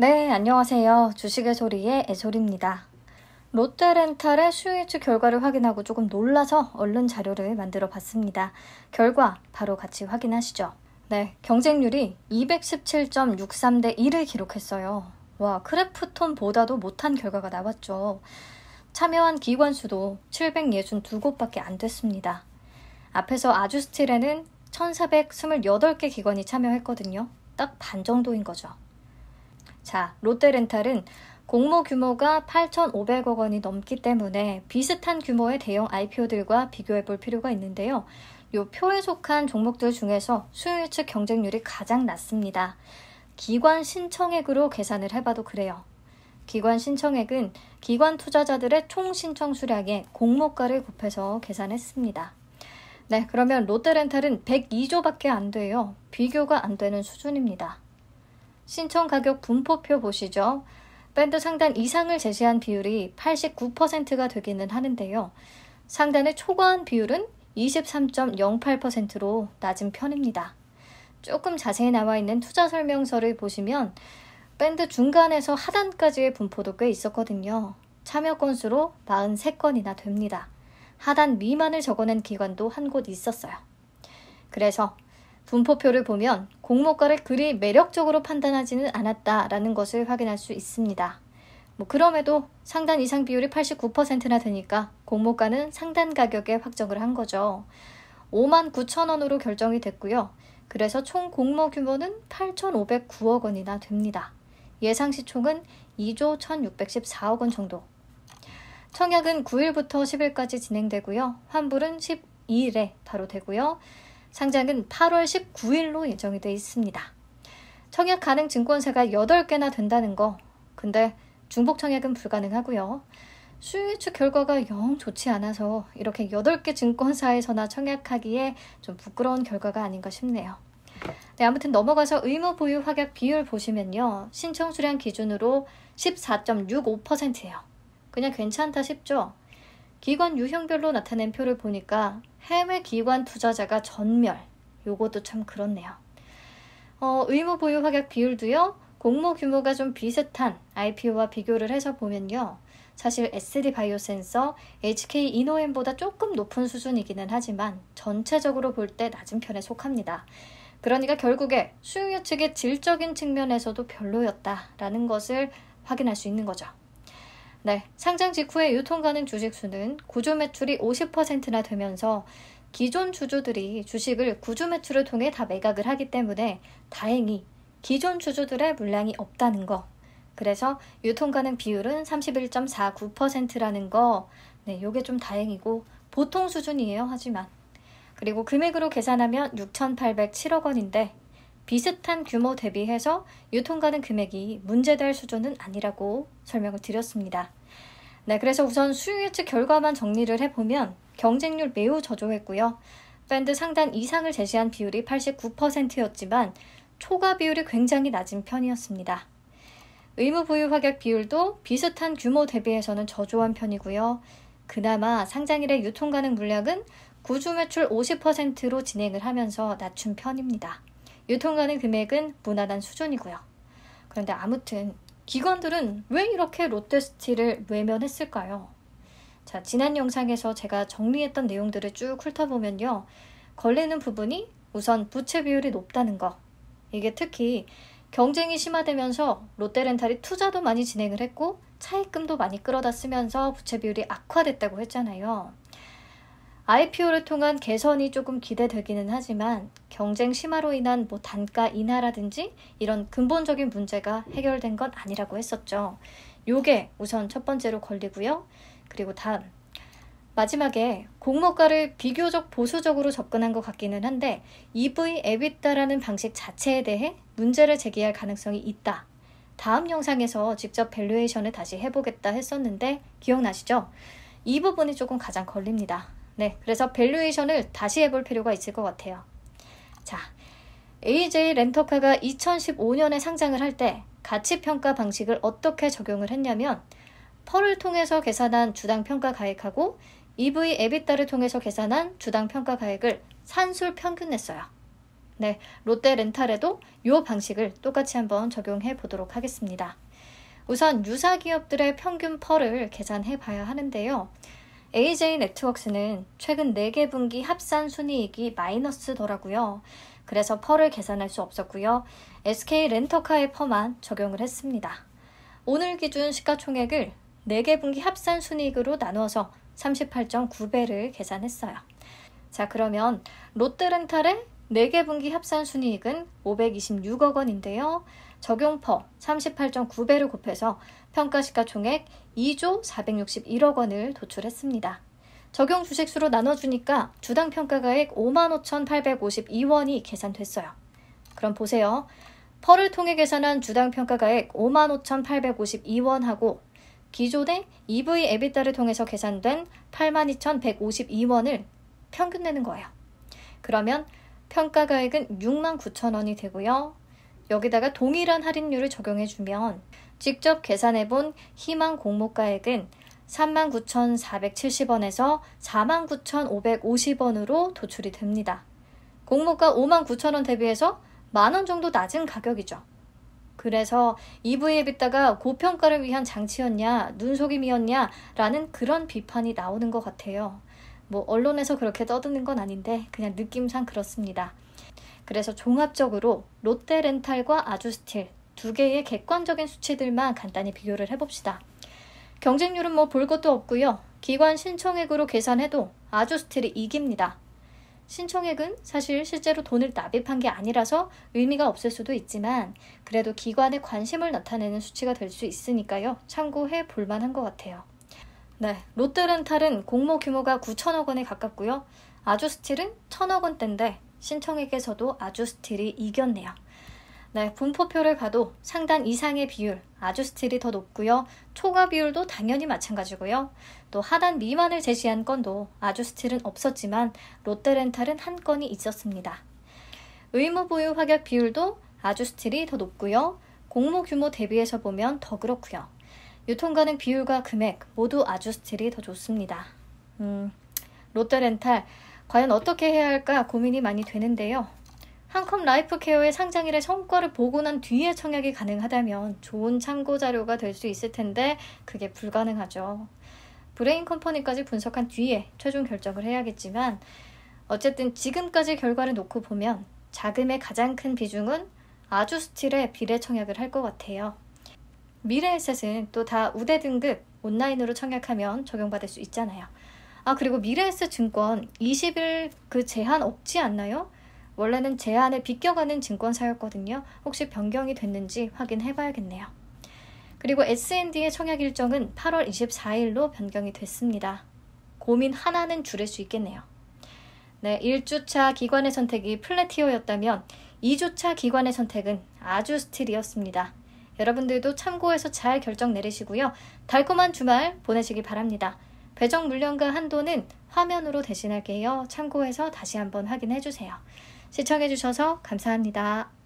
네, 안녕하세요. 주식의 소리의 애솔입니다. 롯데렌탈의 수익주 결과를 확인하고 조금 놀라서 얼른 자료를 만들어 봤습니다. 결과 바로 같이 확인하시죠. 네, 경쟁률이 217.63대 1을 기록했어요. 와, 크래프톤보다도 못한 결과가 나왔죠. 참여한 기관 수도 762곳밖에 안 됐습니다. 앞에서 아주스틸에는 1428개 기관이 참여했거든요. 딱 반 정도인 거죠. 자, 롯데렌탈은 공모 규모가 8,500억 원이 넘기 때문에 비슷한 규모의 대형 IPO들과 비교해 볼 필요가 있는데요. 요 표에 속한 종목들 중에서 수요일 측 경쟁률이 가장 낮습니다. 기관 신청액으로 계산을 해봐도 그래요. 기관 신청액은 기관 투자자들의 총 신청 수량에 공모가를 곱해서 계산했습니다. 네, 그러면 롯데렌탈은 102조밖에 안 돼요. 비교가 안 되는 수준입니다. 신청 가격 분포표 보시죠. 밴드 상단 이상을 제시한 비율이 89%가 되기는 하는데요. 상단의 초과한 비율은 23.08%로 낮은 편입니다. 조금 자세히 나와 있는 투자 설명서를 보시면 밴드 중간에서 하단까지의 분포도 꽤 있었거든요. 참여 건수로 43건이나 됩니다. 하단 미만을 적어낸 기관도 한 곳 있었어요. 그래서 분포표를 보면 공모가를 그리 매력적으로 판단하지는 않았다라는 것을 확인할 수 있습니다. 뭐 그럼에도 상단 이상 비율이 89%나 되니까 공모가는 상단 가격에 확정을 한 거죠. 5만 9천 원으로 결정이 됐고요. 그래서 총 공모 규모는 8,509억 원이나 됩니다. 예상 시총은 2조 1,614억 원 정도. 청약은 9일부터 10일까지 진행되고요. 환불은 12일에 바로 되고요. 상장은 8월 19일로 예정이 돼 있습니다. 청약 가능 증권사가 8개나 된다는 거. 근데 중복 청약은 불가능하고요. 수요 예측 결과가 영 좋지 않아서 이렇게 8개 증권사에서나 청약하기에 좀 부끄러운 결과가 아닌가 싶네요. 네, 아무튼 넘어가서 의무 보유 확약 비율 보시면요. 신청 수량 기준으로 14.65%예요. 그냥 괜찮다 싶죠? 기관 유형별로 나타낸 표를 보니까 해외 기관 투자자가 전멸. 요것도 참 그렇네요. 어, 의무 보유 확약 비율도요. 공모 규모가 좀 비슷한 IPO와 비교를 해서 보면요. 사실 SD 바이오센서, HK 이노엠보다 조금 높은 수준이기는 하지만 전체적으로 볼 때 낮은 편에 속합니다. 그러니까 결국에 수요 예측의 질적인 측면에서도 별로였다라는 것을 확인할 수 있는 거죠. 네, 상장 직후에 유통 가능 주식 수는 구조 매출이 50%나 되면서 기존 주주들이 주식을 구조 매출을 통해 다 매각을 하기 때문에 다행히 기존 주주들의 물량이 없다는 거. 그래서 유통 가능 비율은 31.49%라는 거. 네, 요게 좀 다행이고 보통 수준이에요. 하지만 그리고 금액으로 계산하면 6,807억 원인데 비슷한 규모 대비해서 유통가는 금액이 문제될 수준은 아니라고 설명을 드렸습니다. 네, 그래서 우선 수요 예측 결과만 정리를 해보면 경쟁률 매우 저조했고요. 밴드 상단 이상을 제시한 비율이 89%였지만 초과 비율이 굉장히 낮은 편이었습니다. 의무 보유 확약 비율도 비슷한 규모 대비해서는 저조한 편이고요. 그나마 상장일의 유통 가능 물량은 구주 매출 50%로 진행을 하면서 낮춘 편입니다. 유통 가능 금액은 무난한 수준이고요. 그런데 아무튼 기관들은 왜 이렇게 롯데스틸을 외면했을까요? 자, 지난 영상에서 제가 정리했던 내용들을 쭉 훑어보면요. 걸리는 부분이 우선 부채 비율이 높다는 거. 이게 특히 경쟁이 심화되면서 롯데렌탈이 투자도 많이 진행을 했고 차입금도 많이 끌어다 쓰면서 부채 비율이 악화됐다고 했잖아요. IPO를 통한 개선이 조금 기대되기는 하지만 경쟁 심화로 인한 뭐 단가 인하라든지 이런 근본적인 문제가 해결된 건 아니라고 했었죠. 요게 우선 첫 번째로 걸리고요. 그리고 다음. 마지막에 공모가를 비교적 보수적으로 접근한 것 같기는 한데 EV 에비타라는 방식 자체에 대해 문제를 제기할 가능성이 있다. 다음 영상에서 직접 밸류에이션을 다시 해보겠다 했었는데 기억나시죠? 이 부분이 조금 가장 걸립니다. 네, 그래서 밸류에이션을 다시 해볼 필요가 있을 것 같아요. 자, AJ 렌터카가 2015년에 상장을 할 때 가치평가 방식을 어떻게 적용을 했냐면 펄을 통해서 계산한 주당 평가 가액하고 EV 에비타를 통해서 계산한 주당 평가 가액을 산술 평균냈어요. 네, 롯데 렌탈에도 이 방식을 똑같이 한번 적용해 보도록 하겠습니다. 우선 유사 기업들의 평균 펄을 계산해 봐야 하는데요. AJ 네트웍스는 최근 4개 분기 합산 순이익이 마이너스더라고요. 그래서 펄을 계산할 수 없었고요. SK 렌터카의 펄만 적용을 했습니다. 오늘 기준 시가총액을 4개 분기 합산 순이익으로 나누어서 38.9배를 계산했어요. 자, 그러면 롯데렌탈의 4개 분기 합산 순이익은 526억 원인데요. 적용퍼 38.9배를 곱해서 평가시가 총액 2조 461억 원을 도출했습니다. 적용 주식수로 나눠주니까 주당 평가가액 55,852원이 계산됐어요. 그럼 보세요. 펄을 통해 계산한 주당 평가가액 55,852원하고 기존의 EV 에비타를 통해서 계산된 82,152원을 평균 내는 거예요. 그러면 평가가액은 69,000원이 되고요. 여기다가 동일한 할인율을 적용해주면 직접 계산해본 희망 공모가액은 39,470원에서 49,550원으로 도출이 됩니다. 공모가 59,000원 대비해서 만원 정도 낮은 가격이죠. 그래서 EV에 비다가 고평가를 위한 장치였냐, 눈속임이었냐, 라는 그런 비판이 나오는 것 같아요. 뭐, 언론에서 그렇게 떠드는 건 아닌데, 그냥 느낌상 그렇습니다. 그래서 종합적으로 롯데렌탈과 아주스틸 두 개의 객관적인 수치들만 간단히 비교를 해봅시다. 경쟁률은 뭐 볼 것도 없고요. 기관 신청액으로 계산해도 아주스틸이 이깁니다. 신청액은 사실 실제로 돈을 납입한 게 아니라서 의미가 없을 수도 있지만 그래도 기관의 관심을 나타내는 수치가 될 수 있으니까요. 참고해 볼 만한 것 같아요. 네, 롯데렌탈은 공모 규모가 9천억 원에 가깝고요. 아주스틸은 1천억 원대인데 신청에게서도 아주 스틸이 이겼네요. 네, 분포표를 봐도 상단 이상의 비율, 아주 스틸이 더 높고요. 초과 비율도 당연히 마찬가지고요. 또 하단 미만을 제시한 건도 아주 스틸은 없었지만 롯데렌탈은 한 건이 있었습니다. 의무 보유 확약 비율도 아주 스틸이 더 높고요. 공모 규모 대비해서 보면 더 그렇고요. 유통 가능 비율과 금액 모두 아주 스틸이 더 좋습니다. 음, 롯데렌탈 과연 어떻게 해야 할까 고민이 많이 되는데요. 한컴 라이프 케어의 상장일의 성과를 보고 난 뒤에 청약이 가능하다면 좋은 참고 자료가 될 수 있을 텐데 그게 불가능하죠. 브레인 컴퍼니까지 분석한 뒤에 최종 결정을 해야겠지만 어쨌든 지금까지 결과를 놓고 보면 자금의 가장 큰 비중은 아주스틸에 비례 청약을 할 것 같아요. 미래에셋은 또 다 우대 등급 온라인으로 청약하면 적용받을 수 있잖아요. 아, 그리고 미래에스 증권 20일 그 제한 없지 않나요? 원래는 제한에 비껴가는 증권사였거든요. 혹시 변경이 됐는지 확인해 봐야겠네요. 그리고 S&D의 청약 일정은 8월 24일로 변경이 됐습니다. 고민 하나는 줄일 수 있겠네요. 네, 1주차 기관의 선택이 플래티오였다면 2주차 기관의 선택은 아주 스틸이었습니다. 여러분들도 참고해서 잘 결정 내리시고요. 달콤한 주말 보내시기 바랍니다. 배정 물량과 한도는 화면으로 대신할게요. 참고해서 다시 한번 확인해 주세요. 시청해 주셔서 감사합니다.